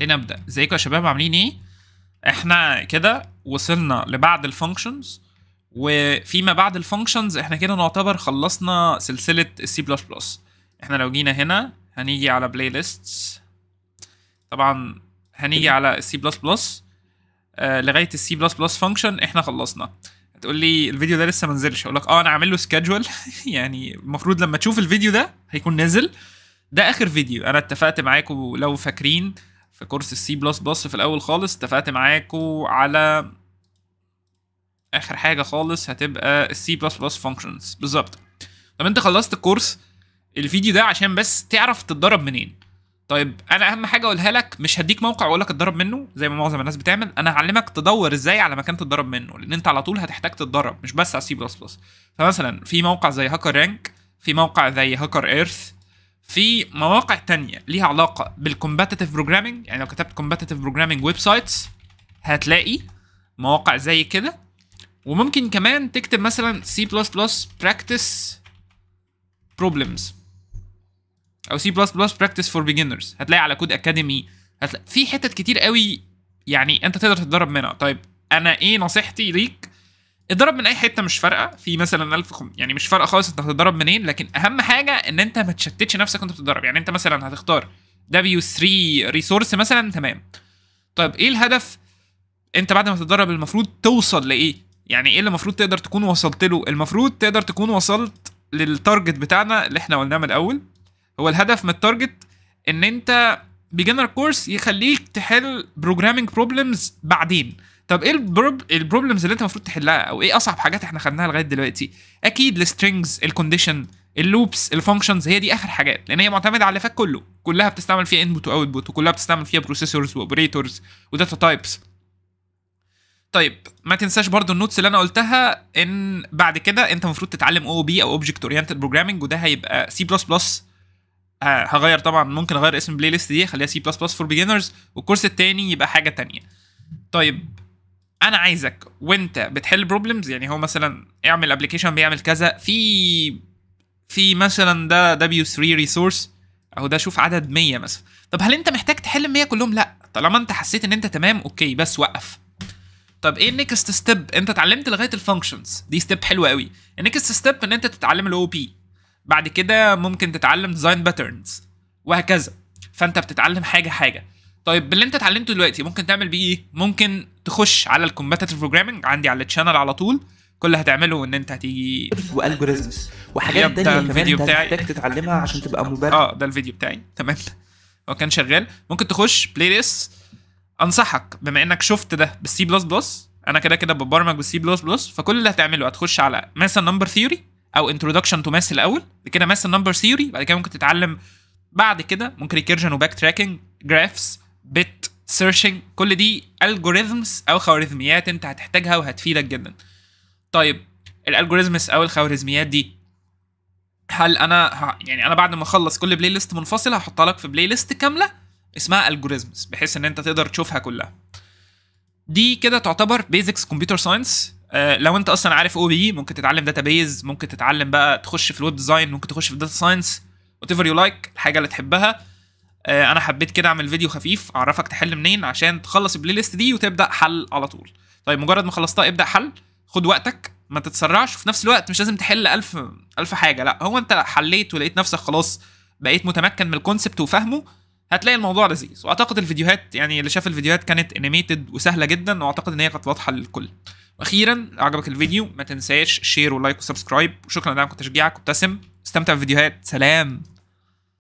لنبدا ازيكم يا شباب عاملين ايه احنا كده وصلنا لبعد الفانكشنز وفيما بعد الفانكشنز احنا كده نعتبر خلصنا سلسله السي بلس بلس احنا لو جينا هنا هنيجي على بلاي ليست طبعا هنيجي على السي بلس بلس لغايه السي بلس بلس فانكشن احنا خلصنا هتقول لي الفيديو ده لسه ما نزلش اقول لك اه انا عامل له سكادجول يعني المفروض لما تشوف الفيديو ده هيكون نزل ده اخر فيديو انا اتفقت معاكم لو فاكرين في كورس السي بلس بلس في الاول خالص اتفقت معاكم على اخر حاجه خالص هتبقى السي بلس بلس فانكشنز بالظبط طب انت خلصت الكورس الفيديو ده عشان بس تعرف تتدرب منين طيب انا اهم حاجه اقولها لك مش هديك موقع واقول لك اتدرب منه زي ما معظم الناس بتعمل انا هعلمك تدور ازاي على مكان تتدرب منه لان انت على طول هتحتاج تتدرب مش بس على سي بلس بلس فمثلا في موقع زي هاكر رانك في موقع زي هاكر ايرث في مواقع تانية ليها علاقة بالكومباتيتيف بروجرامينج يعني لو كتبت كومباتيتيف بروجرامينج ويب سايتس هتلاقي مواقع زي كده وممكن كمان تكتب مثلا سي بلس بلس براكتس بروبلمز او سي بلس بلس براكتس فور بيجنرز هتلاقي على كود اكاديمي هتلاقي في حتت كتير قوي يعني انت تقدر تتدرب منها طيب انا ايه نصيحتي ليك اضرب من اي حته مش فارقه في مثلا 1000 يعني مش فارقه خالص انت هتضرب منين لكن اهم حاجه ان انت ما تشتتش نفسك وانت بتضرب يعني انت مثلا هتختار W3 ريسورس مثلا تمام طيب ايه الهدف انت بعد ما تتدرب المفروض توصل لايه يعني ايه اللي المفروض تقدر تكون وصلت له المفروض تقدر تكون وصلت للتارجت بتاعنا اللي احنا قلناه من الاول هو الهدف من التارجت ان انت بيجنر كورس يخليك تحل بروجرامنج بروبلمز بعدين طب ايه البروب... إيه البروبلمز اللي انت المفروض تحلها او ايه اصعب حاجات احنا خدناها لغايه دلوقتي اكيد السترينجز الكونديشن اللوبس الفانكشنز هي دي اخر حاجات لان هي معتمده على اللي فات كله كلها بتستعمل فيها انبوت واوتبوت وكلها بتستعمل فيها بروسيسورز واوبريتورز وداتا تايبس طيب ما تنساش برضو النوتس اللي انا قلتها ان بعد كده انت المفروض تتعلم او بي او اوبجكت اورينتد بروجرامنج وده هيبقى سي بلس بلس هغير طبعا ممكن اغير اسم البلاي ليست دي خليها سي بلس بلس فور بيجنرز والكورس التاني يبقى حاجه تانية طيب انا عايزك وانت بتحل بروبلمز يعني هو مثلا اعمل ابلكيشن بيعمل كذا في في مثلا ده دبليو 3 ريسورس اهو ده شوف عدد 100 مثلا طب هل انت محتاج تحل ال 100 كلهم لا طالما انت حسيت ان انت تمام اوكي بس وقف طب ايه النكست ستيب انت اتعلمت لغايه الفانكشنز دي ستيب حلوه قوي النكست ستيب ان انت تتعلم الاو بي بعد كده ممكن تتعلم ديزاين باترنز وهكذا فانت بتتعلم حاجه حاجه طيب باللي انت اتعلمته دلوقتي ممكن تعمل بيه ايه؟ ممكن تخش على الكومبتيتيف بروجرامنج عندي على الشانل على طول كل اللي هتعمله ان انت هتيجي والجوريزمز وحاجات تانية كمان الفيديو انت هتحتاج تتعلمها عشان تبقى مبرمج اه ده الفيديو بتاعي تمام هو كان شغال ممكن تخش بلاي ليست انصحك بما انك شفت ده بالسي بلس بلس انا كده كده ببرمج بالسي بلس بلس فكل اللي هتعمله هتخش على مثلا نمبر ثيوري او انتروداكشن تو ماس الاول بعد كده ماس نمبر ثيوري بعد كده ممكن تتعلم بعد كده ممكن ريكيرجن وباك تراكنج جرافس بت سيرشنج كل دي الجوريزمز او خوارزميات انت هتحتاجها وهتفيدك جدا طيب الالجوريزمز او الخوارزميات دي هل انا ه... يعني انا بعد ما اخلص كل بلاي ليست منفصل هحطها لك في بلاي ليست كامله اسمها الجوريزمز بحيث ان انت تقدر تشوفها كلها دي كده تعتبر بيزكس كمبيوتر ساينس لو انت اصلا عارف او بي ممكن تتعلم داتابيز ممكن تتعلم بقى تخش في الويب ديزاين ممكن تخش في الداتا ساينس وات ايفر يو لايك الحاجه اللي تحبها آه، انا حبيت كده اعمل فيديو خفيف اعرفك تحل منين عشان تخلص البلاي ليست دي وتبدا حل على طول طيب مجرد ما خلصتها ابدا حل خد وقتك ما تتسرعش وفي نفس الوقت مش لازم تحل ألف ألف حاجة لا هو أنت حليت ولقيت نفسك خلاص بقيت متمكن من الكونسبت وفاهمه هتلاقي الموضوع لذيذ واعتقد الفيديوهات يعني اللي شاف الفيديوهات كانت انيميتد وسهله جدا واعتقد ان هي كانت واضحه للكل واخيرا عجبك الفيديو ما تنساش شير ولايك وسبسكرايب وشكرا لدعمك وتشجيعك وابتسم استمتع بالفيديوهات سلام